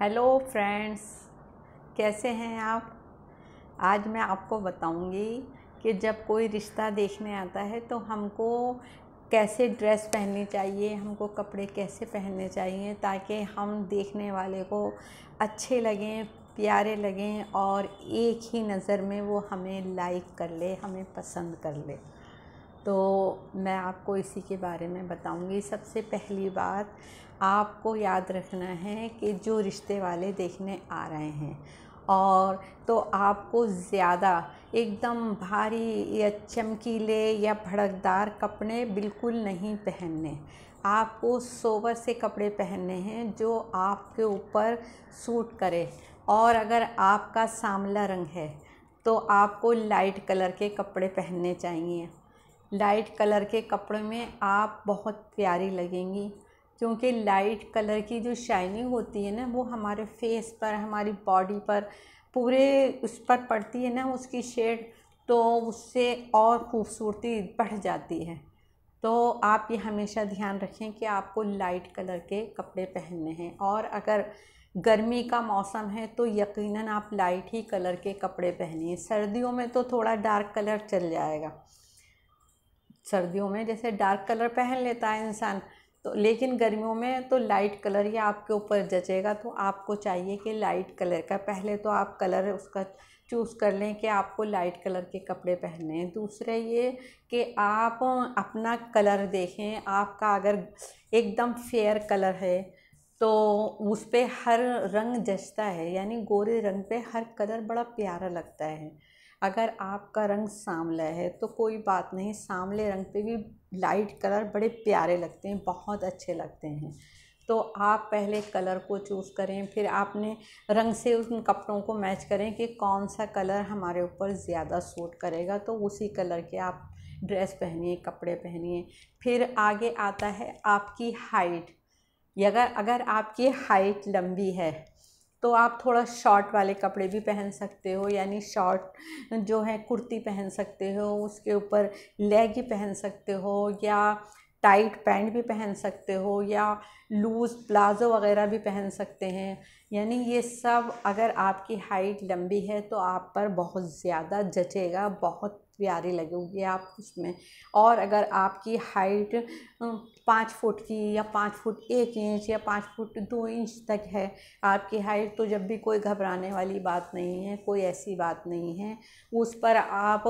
hello friends कैसे हैं आप आज मैं आपको बताऊंगी कि जब कोई रिश्ता देखने आता है तो हमको कैसे ड्रेस पहननी चाहिए हमको कपड़े कैसे पहनने चाहिए ताकि हम देखने वाले को अच्छे लगें प्यारे लगें और एक ही नज़र में वो हमें लाइक कर ले हमें पसंद कर ले तो मैं आपको इसी के बारे में बताऊंगी सबसे पहली बात आपको याद रखना है कि जो रिश्ते वाले देखने आ रहे हैं और तो आपको ज़्यादा एकदम भारी या चमकीले या भड़कदार कपड़े बिल्कुल नहीं पहनने आपको सोवर से कपड़े पहनने हैं जो आपके ऊपर सूट करे और अगर आपका सांवला रंग है तो आपको लाइट कलर के कपड़े पहनने चाहिए लाइट कलर के कपड़े में आप बहुत प्यारी लगेंगी क्योंकि लाइट कलर की जो शाइनिंग होती है ना वो हमारे फेस पर हमारी बॉडी पर पूरे उस पर पड़ती है ना उसकी शेड तो उससे और खूबसूरती बढ़ जाती है तो आप ये हमेशा ध्यान रखें कि आपको लाइट कलर के कपड़े पहनने हैं और अगर गर्मी का मौसम है तो यकीनन आप लाइट ही कलर के कपड़े पहनिए सर्दियों में तो थोड़ा डार्क कलर चल जाएगा सर्दियों में जैसे डार्क कलर पहन लेता है इंसान तो लेकिन गर्मियों में तो लाइट कलर ही आपके ऊपर जचेगा तो आपको चाहिए कि लाइट कलर का पहले तो आप कलर उसका चूज़ कर लें कि आपको लाइट कलर के कपड़े पहनने हैं दूसरे ये कि आप अपना कलर देखें आपका अगर एकदम फेयर कलर है तो उस पर हर रंग जचता है यानी गोरे रंग पे हर कलर बड़ा प्यारा लगता है अगर आपका रंग सांवला है तो कोई बात नहीं सांवले रंग पे भी लाइट कलर बड़े प्यारे लगते हैं बहुत अच्छे लगते हैं तो आप पहले कलर को चूज़ करें फिर आपने रंग से उन कपड़ों को मैच करें कि कौन सा कलर हमारे ऊपर ज़्यादा सूट करेगा तो उसी कलर के आप ड्रेस पहनिए कपड़े पहनिए फिर आगे आता है आपकी हाइट अगर अगर आपकी हाइट लंबी है तो आप थोड़ा शॉर्ट वाले कपड़े भी पहन सकते हो यानी शॉर्ट जो है कुर्ती पहन सकते हो उसके ऊपर लेगी पहन सकते हो या टाइट पैंट भी पहन सकते हो या लूज़ प्लाज़ो वगैरह भी पहन सकते हैं यानी ये सब अगर आपकी हाइट लंबी है तो आप पर बहुत ज़्यादा जचेगा बहुत प्यारी लगेगी आप उसमें और अगर आपकी हाइट पाँच फुट की या पाँच फुट एक इंच या पाँच फुट दो इंच तक है आपकी हाइट तो जब भी कोई घबराने वाली बात नहीं है कोई ऐसी बात नहीं है उस पर आप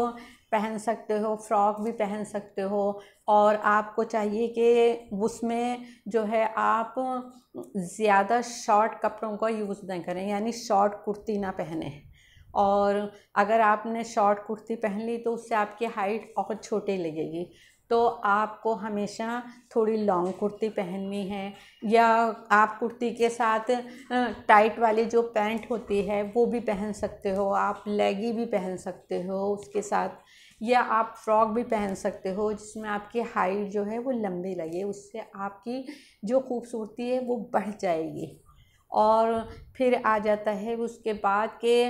पहन सकते हो फ्रॉक भी पहन सकते हो और आपको चाहिए कि उसमें जो है आप ज़्यादा शॉर्ट कपड़ों का यूज़ ना करें यानी शॉर्ट कुर्ती ना पहने और अगर आपने शॉर्ट कुर्ती पहन ली तो उससे आपकी हाइट और छोटी लगेगी तो आपको हमेशा थोड़ी लॉन्ग कुर्ती पहननी है या आप कुर्ती के साथ टाइट वाली जो पैंट होती है वो भी पहन सकते हो आप लेगी भी पहन सकते हो उसके साथ या आप फ्रॉक भी पहन सकते हो जिसमें आपकी हाइट जो है वो लंबी लगे उससे आपकी जो खूबसूरती है वो बढ़ जाएगी और फिर आ जाता है उसके बाद के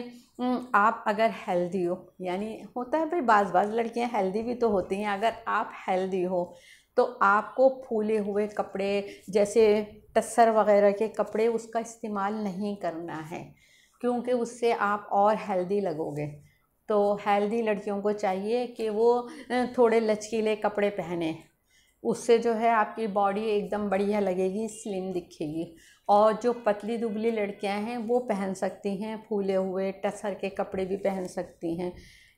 आप अगर हेल्दी हो यानी होता है भाई बाज़ बाज़ लड़कियां हेल्दी भी तो होती हैं अगर आप हेल्दी हो तो आपको फूले हुए कपड़े जैसे टसर वगैरह के कपड़े उसका इस्तेमाल नहीं करना है क्योंकि उससे आप और हेल्दी लगोगे तो हेल्दी लड़कियों को चाहिए कि वो थोड़े लचकीले कपड़े पहने उससे जो है आपकी बॉडी एकदम बढ़िया लगेगी स्लिम दिखेगी और जो पतली दुबली लड़कियां हैं वो पहन सकती हैं फूले हुए टसर के कपड़े भी पहन सकती हैं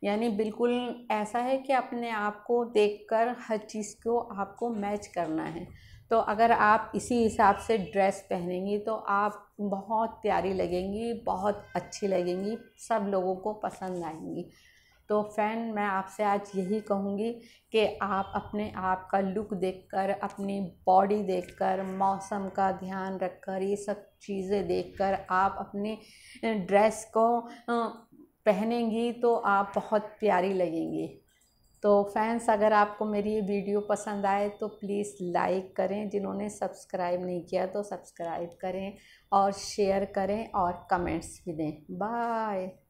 यानी बिल्कुल ऐसा है कि अपने आप को देख कर हर चीज़ को आपको मैच करना है तो अगर आप इसी हिसाब से ड्रेस पहनेंगी तो आप बहुत प्यारी लगेंगी बहुत अच्छी लगेंगी सब लोगों को पसंद आएंगी तो फ़ैन मैं आपसे आज यही कहूँगी कि आप अपने आप का लुक देखकर अपनी बॉडी देखकर मौसम का ध्यान रखकर ये सब चीज़ें देखकर आप अपने ड्रेस को पहनेंगी तो आप बहुत प्यारी लगेंगी तो फैंस अगर आपको मेरी ये वीडियो पसंद आए तो प्लीज़ लाइक करें जिन्होंने सब्सक्राइब नहीं किया तो सब्सक्राइब करें और शेयर करें और कमेंट्स भी दें बाय